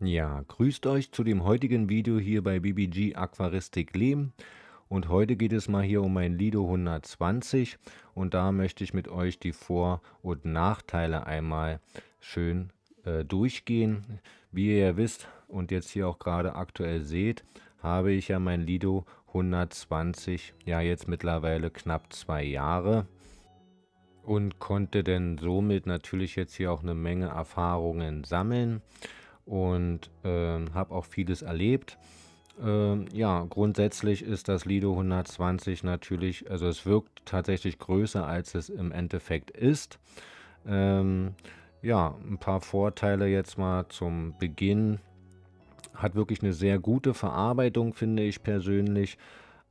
Ja, grüßt euch zu dem heutigen Video hier bei BBG Aquaristik Lehm. Und heute geht es mal hier um mein Lido 120 und da möchte ich mit euch die Vor- und Nachteile einmal schön äh, durchgehen. Wie ihr ja wisst und jetzt hier auch gerade aktuell seht, habe ich ja mein Lido 120 ja jetzt mittlerweile knapp zwei Jahre und konnte denn somit natürlich jetzt hier auch eine Menge Erfahrungen sammeln und äh, habe auch vieles erlebt. Ähm, ja, grundsätzlich ist das Lido 120 natürlich, also es wirkt tatsächlich größer, als es im Endeffekt ist. Ähm, ja, ein paar Vorteile jetzt mal zum Beginn. Hat wirklich eine sehr gute Verarbeitung, finde ich persönlich.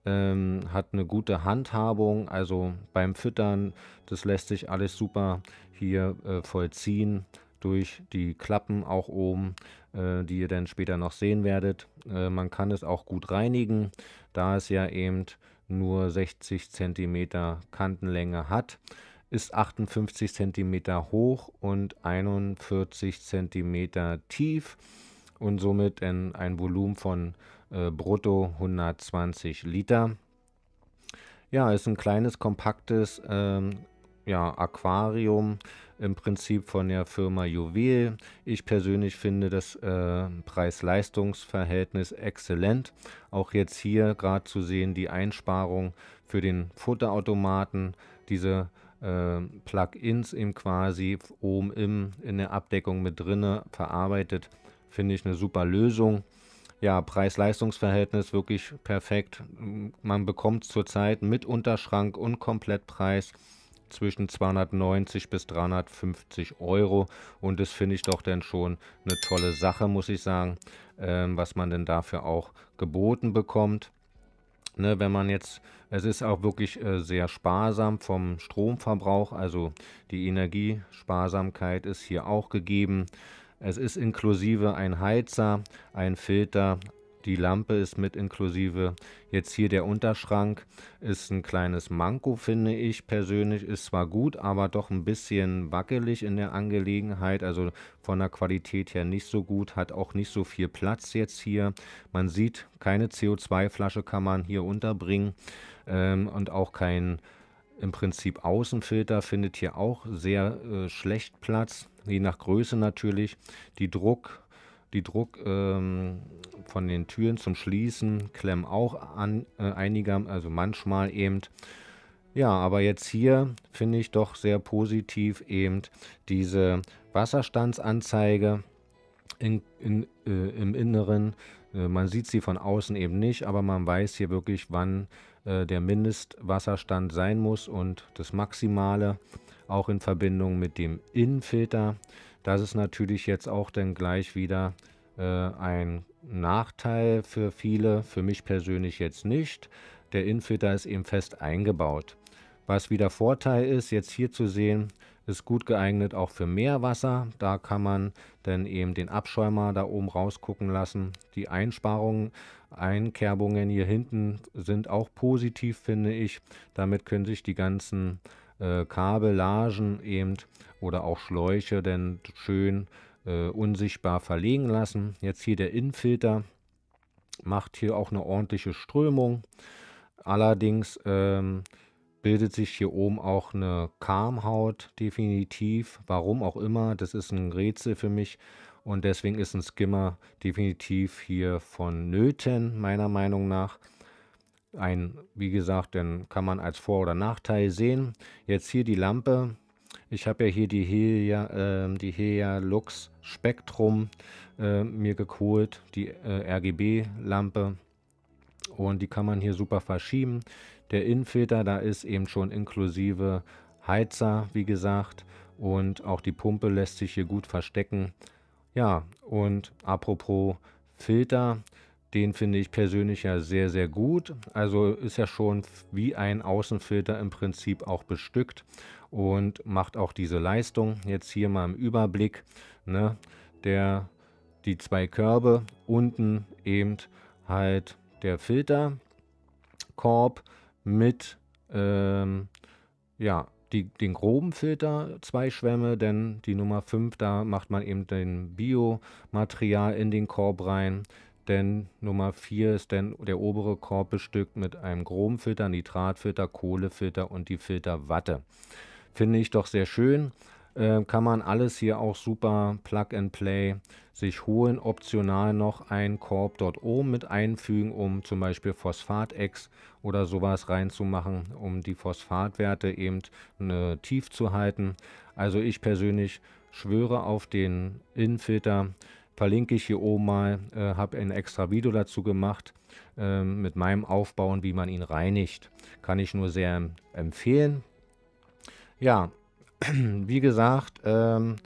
Ähm, hat eine gute Handhabung, also beim Füttern, das lässt sich alles super hier äh, vollziehen durch die Klappen auch oben, äh, die ihr dann später noch sehen werdet. Äh, man kann es auch gut reinigen, da es ja eben nur 60 cm Kantenlänge hat, ist 58 cm hoch und 41 cm tief und somit in ein Volumen von äh, brutto 120 Liter. Ja, ist ein kleines, kompaktes ähm, ja, Aquarium im Prinzip von der Firma Juwel. Ich persönlich finde das äh, Preis-Leistungs-Verhältnis exzellent. Auch jetzt hier gerade zu sehen die Einsparung für den Futterautomaten, diese äh, Plugins eben quasi oben im, in der Abdeckung mit drinne verarbeitet, finde ich eine super Lösung ja, Preis-Leistungs-Verhältnis wirklich perfekt. Man bekommt zurzeit mit Unterschrank und Komplettpreis zwischen 290 bis 350 Euro. Und das finde ich doch dann schon eine tolle Sache, muss ich sagen, ähm, was man denn dafür auch geboten bekommt. Ne, wenn man jetzt, es ist auch wirklich äh, sehr sparsam vom Stromverbrauch, also die Energiesparsamkeit ist hier auch gegeben. Es ist inklusive ein Heizer, ein Filter, die Lampe ist mit inklusive. Jetzt hier der Unterschrank ist ein kleines Manko, finde ich persönlich. Ist zwar gut, aber doch ein bisschen wackelig in der Angelegenheit. Also von der Qualität her nicht so gut. Hat auch nicht so viel Platz jetzt hier. Man sieht, keine CO2-Flasche kann man hier unterbringen. Ähm, und auch kein im Prinzip Außenfilter findet hier auch sehr äh, schlecht Platz, je nach Größe natürlich. Die Druck, die Druck ähm, von den Türen zum Schließen klemmen auch an, äh, einiger, also manchmal eben. Ja, aber jetzt hier finde ich doch sehr positiv eben diese Wasserstandsanzeige in, in, äh, im Inneren. Äh, man sieht sie von außen eben nicht, aber man weiß hier wirklich, wann äh, der Mindestwasserstand sein muss und das Maximale auch in Verbindung mit dem Innenfilter. Das ist natürlich jetzt auch dann gleich wieder äh, ein Nachteil für viele, für mich persönlich jetzt nicht. Der Infilter ist eben fest eingebaut. Was wieder Vorteil ist, jetzt hier zu sehen, ist gut geeignet auch für Meerwasser. Da kann man dann eben den Abschäumer da oben rausgucken lassen. Die Einsparungen, Einkerbungen hier hinten sind auch positiv, finde ich. Damit können sich die ganzen äh, Kabellagen eben oder auch Schläuche denn schön äh, unsichtbar verlegen lassen. Jetzt hier der Infilter macht hier auch eine ordentliche Strömung. Allerdings ähm, bildet sich hier oben auch eine Karmhaut definitiv. Warum auch immer, das ist ein Rätsel für mich. Und deswegen ist ein Skimmer definitiv hier vonnöten, meiner Meinung nach ein, wie gesagt, dann kann man als Vor- oder Nachteil sehen. Jetzt hier die Lampe. Ich habe ja hier die Helia, äh, die Helia Lux Spektrum äh, mir geholt, die äh, RGB-Lampe. Und die kann man hier super verschieben. Der Innenfilter, da ist eben schon inklusive Heizer, wie gesagt. Und auch die Pumpe lässt sich hier gut verstecken. Ja, und apropos Filter, den finde ich persönlich ja sehr, sehr gut. Also ist ja schon wie ein Außenfilter im Prinzip auch bestückt und macht auch diese Leistung. Jetzt hier mal im Überblick, ne? der, die zwei Körbe, unten eben halt der Filterkorb mit ähm, ja, die, den groben Filter, zwei Schwämme, denn die Nummer 5, da macht man eben den Biomaterial in den Korb rein. Denn Nummer 4 ist denn der obere Korb bestückt mit einem Chromfilter, Nitratfilter, Kohlefilter und die Filterwatte. Finde ich doch sehr schön. Äh, kann man alles hier auch super Plug and Play sich holen. Optional noch einen Korb dort oben mit einfügen, um zum Beispiel Phosphatex oder sowas reinzumachen, um die Phosphatwerte eben ne, tief zu halten. Also ich persönlich schwöre auf den Innenfilter. Verlinke ich hier oben mal, äh, habe ein extra Video dazu gemacht äh, mit meinem Aufbauen, wie man ihn reinigt. Kann ich nur sehr empfehlen. Ja, wie gesagt, ähm,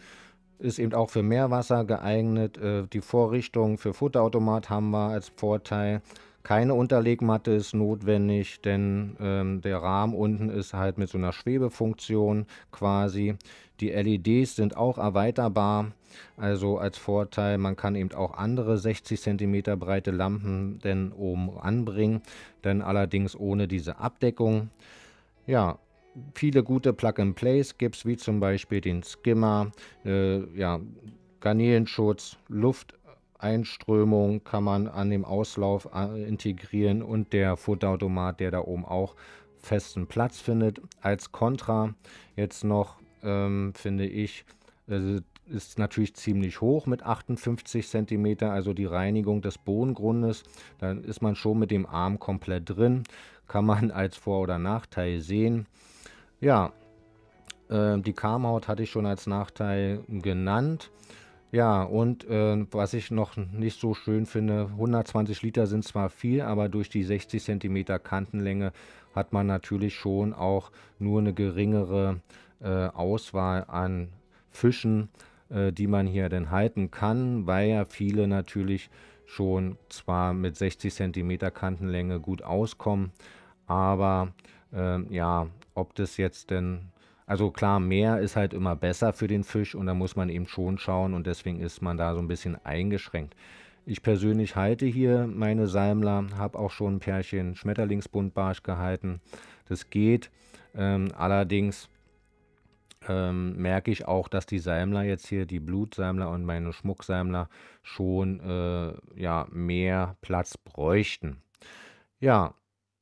ist eben auch für Meerwasser geeignet. Äh, die Vorrichtung für Futterautomat haben wir als Vorteil. Keine Unterlegmatte ist notwendig, denn ähm, der Rahmen unten ist halt mit so einer Schwebefunktion quasi. Die LEDs sind auch erweiterbar, also als Vorteil, man kann eben auch andere 60 cm breite Lampen denn oben anbringen, denn allerdings ohne diese Abdeckung. Ja, viele gute Plug-and-Plays gibt es, wie zum Beispiel den Skimmer, äh, ja, Garnelenschutz, Luft Einströmung kann man an dem Auslauf äh, integrieren und der Futterautomat, der da oben auch festen Platz findet. Als Kontra jetzt noch, ähm, finde ich, äh, ist natürlich ziemlich hoch mit 58 cm, also die Reinigung des Bodengrundes. Dann ist man schon mit dem Arm komplett drin. Kann man als Vor- oder Nachteil sehen. Ja, äh, die Karmhaut hatte ich schon als Nachteil genannt. Ja, und äh, was ich noch nicht so schön finde, 120 Liter sind zwar viel, aber durch die 60 cm Kantenlänge hat man natürlich schon auch nur eine geringere äh, Auswahl an Fischen, äh, die man hier denn halten kann, weil ja viele natürlich schon zwar mit 60 cm Kantenlänge gut auskommen, aber ähm, ja, ob das jetzt denn also klar, mehr ist halt immer besser für den Fisch und da muss man eben schon schauen und deswegen ist man da so ein bisschen eingeschränkt. Ich persönlich halte hier meine Salmler, habe auch schon ein Pärchen Schmetterlingsbuntbarsch gehalten. Das geht. Ähm, allerdings ähm, merke ich auch, dass die Salmler jetzt hier, die Blutsalmler und meine Schmucksalmler, schon äh, ja, mehr Platz bräuchten. Ja,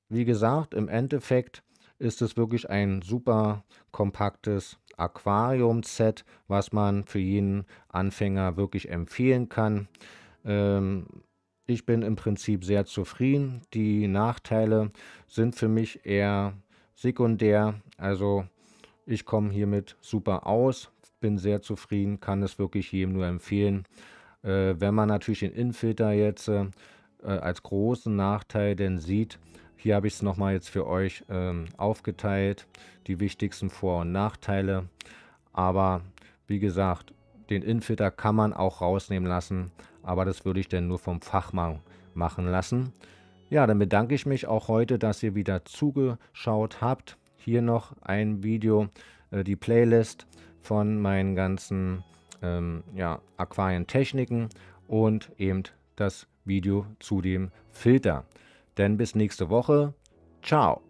wie gesagt, im Endeffekt ist es wirklich ein super kompaktes Aquarium-Set, was man für jeden Anfänger wirklich empfehlen kann. Ähm, ich bin im Prinzip sehr zufrieden. Die Nachteile sind für mich eher sekundär. Also ich komme hiermit super aus, bin sehr zufrieden, kann es wirklich jedem nur empfehlen. Äh, wenn man natürlich den Infilter jetzt äh, als großen Nachteil denn sieht, hier habe ich es nochmal jetzt für euch ähm, aufgeteilt, die wichtigsten Vor- und Nachteile. Aber wie gesagt, den Infilter kann man auch rausnehmen lassen, aber das würde ich denn nur vom Fachmann machen lassen. Ja, dann bedanke ich mich auch heute, dass ihr wieder zugeschaut habt. Hier noch ein Video, äh, die Playlist von meinen ganzen ähm, ja, Aquarientechniken und eben das Video zu dem Filter. Denn bis nächste Woche. Ciao.